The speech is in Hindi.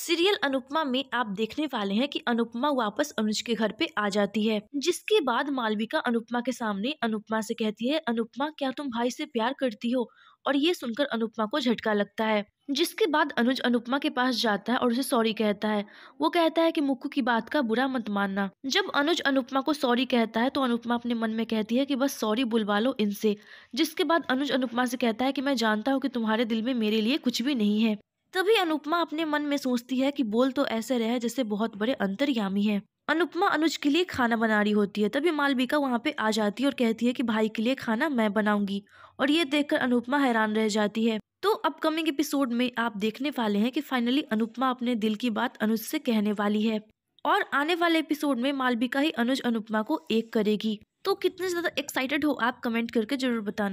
सीरियल अनुपमा में आप देखने वाले हैं कि अनुपमा वापस अनुज के घर पे आ जाती है जिसके बाद मालविका अनुपमा के सामने अनुपमा से कहती है अनुपमा क्या तुम भाई से प्यार करती हो और ये सुनकर अनुपमा को झटका लगता है जिसके बाद अनुज अनुपमा के पास जाता है और उसे सॉरी कहता है वो कहता है कि मुक्कू की बात का बुरा मत मानना जब अनुज अनुपमा को सॉरी कहता है तो अनुपमा अपने मन में कहती है कि बस सॉरी बुलवा लो इनसे जिसके बाद अनुज अनुपमा से कहता है कि मैं जानता हूँ कि तुम्हारे दिल में मेरे लिए कुछ भी नहीं है तभी अनुपमा अपने मन में सोचती है कि बोल तो ऐसे रहे जैसे बहुत बड़े अंतर्यामी हैं अनुपमा अनुज के लिए खाना बना रही होती है तभी मालविका वहाँ पे आ जाती है और कहती है कि भाई के लिए खाना मैं बनाऊंगी और ये देखकर अनुपमा हैरान रह जाती है तो अपकमिंग एपिसोड में आप देखने वाले हैं कि फाइनली अनुपमा अपने दिल की बात अनुज से कहने वाली है और आने वाले एपिसोड में मालविका ही अनुज अनुपमा को एक करेगी तो कितने ज़्यादा एक्साइटेड हो आप कमेंट करके जरूर बताना